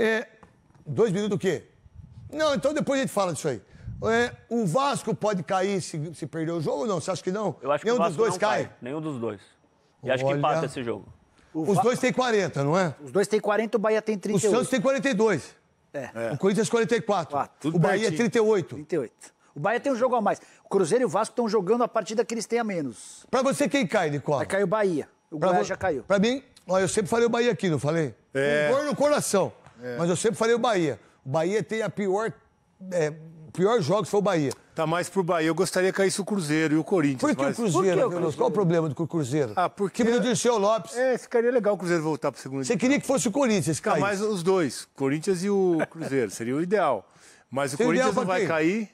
É, dois minutos do quê? Não, então depois a gente fala disso aí. É, o Vasco pode cair se, se perder o jogo ou não? Você acha que não? Eu acho Nenhum que o Vasco dos dois não cai? cai. Nenhum dos dois. E acho que empata esse jogo. Os Va... dois têm 40, não é? Os dois têm 40, o Bahia tem 38. O Santos tem 42. É. O Corinthians 44. Quatro. O Bahia 38. 38. O Bahia tem um jogo a mais. O Cruzeiro e o Vasco estão jogando a partida que eles têm a menos. Pra você, quem cai, Nicola? Vai cair o Bahia. O Bahia vo... já caiu. Pra mim, ó, eu sempre falei o Bahia aqui, não falei? É. Um gol no coração. É. Mas eu sempre falei o Bahia. O Bahia tem a pior. É, pior que foi o Bahia. Tá mais pro Bahia. Eu gostaria que caísse o Cruzeiro e o Corinthians. Por que mas... o Cruzeiro, que o Cruzeiro? Qual o problema do Cruzeiro? Ah, porque... Time tipo do Dirceu Lopes. É, ficaria legal o Cruzeiro voltar pro segundo. Você queria que fosse o Corinthians cair? Tá, mas os dois, Corinthians e o Cruzeiro, seria o ideal. Mas o seria Corinthians não vai quem? cair?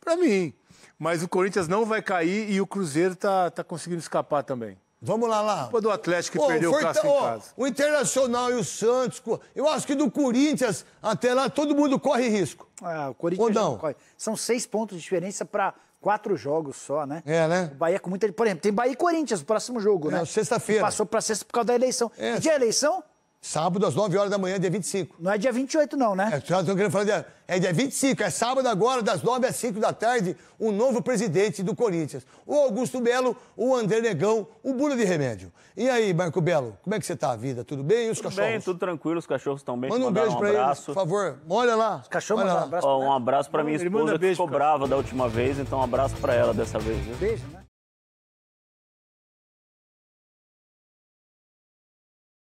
Pra mim. Mas o Corinthians não vai cair e o Cruzeiro tá, tá conseguindo escapar também. Vamos lá, lá. Pô, do Atlético que oh, perdeu o clássico em casa. O Internacional e o Santos, eu acho que do Corinthians até lá todo mundo corre risco. Ah, o Corinthians Ou não? corre. São seis pontos de diferença para quatro jogos só, né? É, né? O Bahia com muita... Por exemplo, tem Bahia e Corinthians no próximo jogo, é, né? sexta-feira. Passou para sexta por causa da eleição. É. Que dia eleição? Sábado às 9 horas da manhã, dia 25. Não é dia 28, não, né? É, estão tá querendo falar dia, é dia 25, é sábado agora, das 9 às 5 da tarde, o um novo presidente do Corinthians. O Augusto Belo, o André Negão, o Bula de Remédio. E aí, Marco Belo, como é que você tá a vida? Tudo bem? E os tudo cachorros? Tudo bem, tudo tranquilo, os cachorros estão bem. Manda um beijo um pra abraço. eles, por favor. Olha lá. Os cachorros mandam um abraço. um abraço pra minha esposa que ficou brava da última vez, então um abraço pra ela dessa vez. Viu? Beijo, né?